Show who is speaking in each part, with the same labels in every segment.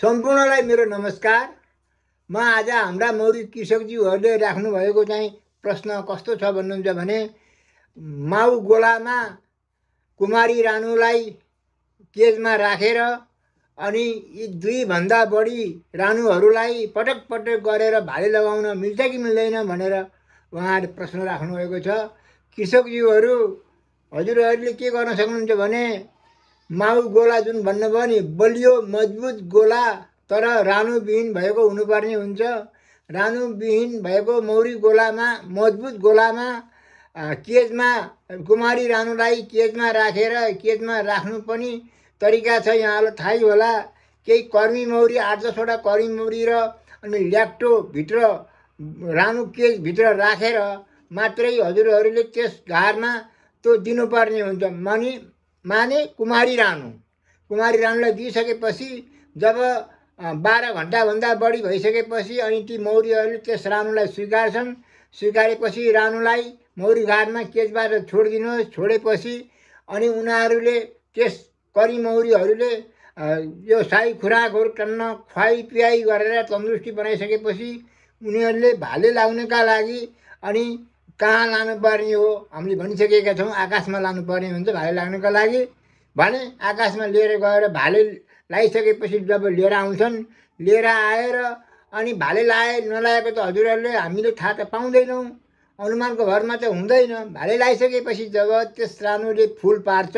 Speaker 1: सम्पूर्णलाई मेरो नमस्कार म आज हाम्रा मौरी कृषकज्यूहरूले राख्नुभएको चाहिँ प्रश्न कस्तो छ भन्नुहुन्छ भने माउ गोलामा कुमारी राणुलाई केजमा राखेर अनि यी दुईभन्दा बढी राणुहरूलाई पटक पटक गरेर भाले लगाउन मिल्छ कि मिल्दैन भनेर उहाँहरूले प्रश्न राख्नुभएको छ कृषकज्यूहरू हजुरहरूले के गर्न सक्नुहुन्छ भने माउ गोला जुन भन्नुभयो नि बलियो मजबुत गोला तर राणुविहीन भएको हुनुपर्ने हुन्छ राणुविहीन भएको मौरी गोलामा मजबुत गोलामा केजमा कुमारी राणुलाई केजमा राखेर रा, केजमा राख्नु पनि तरिका छ यहाँलाई थाहै होला केही कर्मी मौरी आठ दसवटा कर्मी मौरी र अनि ल्याक्टोभित्र केज केजभित्र राखेर रा, मात्रै हजुरहरूले त्यस घारमा त्यो दिनुपर्ने हुन्छ मनी माने कुमारी रानु कुमारी रानुलाई दिइसकेपछि जब बाह्र घन्टाभन्दा बढी भइसकेपछि अनि ती मौरीहरू त्यस रानुलाई स्वीकार्छन् स्वीकारेपछि रानुलाई मौरी घाटमा केचबाट छोडिदिनुहोस् छोडेपछि अनि उनीहरूले त्यस करी मौरीहरूले यो साई खुराकहरू टन्न खुवाइ पियाइ गरेर तन्दुरुस्ती बनाइसकेपछि उनीहरूले भाले लाउनका लागि अनि कहाँ लानुपर्ने हो हामीले भनिसकेका छौँ आकाशमा लानुपर्ने हुन्छ भाले लाग्नको लागि भने आकाशमा लिएर गएर भाले लगाइसकेपछि जब लिएर आउँछन् लिएर आएर अनि भाले लाए नलाएको त हजुरहरूले हामीले थाहा त पाउँदैनौँ अनुमानको भरमा त हुँदैन भाले लगाइसकेपछि जब त्यस रानुले फुल पार्छ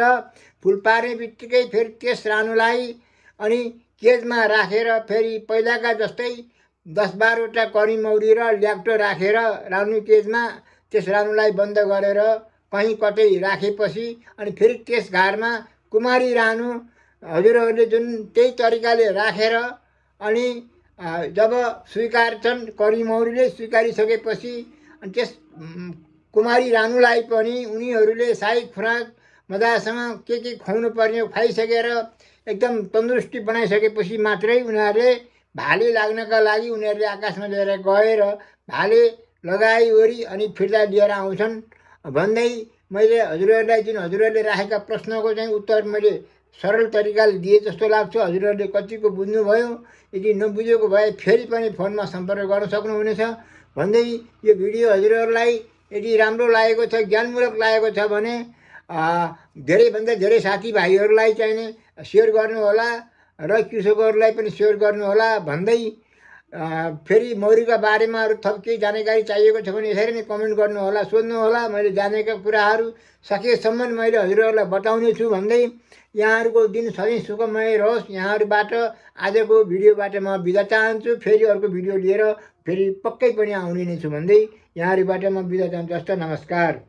Speaker 1: फुल पार्ने बित्तिकै फेरि त्यस रानुलाई अनि केजमा राखेर फेरि पहिलाका जस्तै दस बाह्रवटा कडी मौरी र ल्याप्टो राखेर रानु केजमा त्यस रानुलाई बन्द गरेर कहीँ कतै राखेपछि अनि फेरि त्यस घरमा कुमारी रानु हजुरहरूले जुन त्यही तरिकाले राखेर अनि जब स्वीकार्छन् करिमौरीले स्वीकारिसकेपछि अनि त्यस कुमारी रानुलाई पनि उनीहरूले साई खुराक मजासँग के के खुवाउनु पर्ने खुवाइसकेर एकदम तन्दुरुस्ती बनाइसकेपछि मात्रै उनीहरूले भाले लाग्नका लागि उनीहरूले आकाशमा लिएर गएर भाले लगाइवरी अनि फिर्ता लिएर आउँछन् भन्दै मैले हजुरहरूलाई जुन हजुरहरूले राखेका प्रश्नको चाहिँ उत्तर मैले सरल तरिकाले दिएँ जस्तो लाग्छ हजुरहरूले कतिको बुझ्नुभयो यदि नबुझेको भए फेरि पनि फोनमा सम्पर्क गर्न सक्नुहुनेछ भन्दै यो भिडियो हजुरहरूलाई यदि राम्रो लागेको छ ज्ञानमूलक लागेको छ भने धेरैभन्दा धेरै साथीभाइहरूलाई चाहिने सेयर गर्नुहोला र कृषकहरूलाई पनि सेयर गर्नुहोला भन्दै फेरि मौरीका बारेमा अरू थप केही जानकारी चाहिएको छ भने यसरी नै कमेन्ट गर्नुहोला सोध्नुहोला मैले जानेका कुराहरू सकेसम्म मैले हजुरहरूलाई बताउने छु भन्दै यहाँहरूको दिन सधैँ सुखमय रहोस् यहाँहरूबाट आजको भिडियोबाट म बिदा चाहन्छु फेरि अर्को भिडियो लिएर फेरि पक्कै पनि आउने नै छु भन्दै यहाँहरूबाट म बिदा चाहन्छु हस्त नमस्कार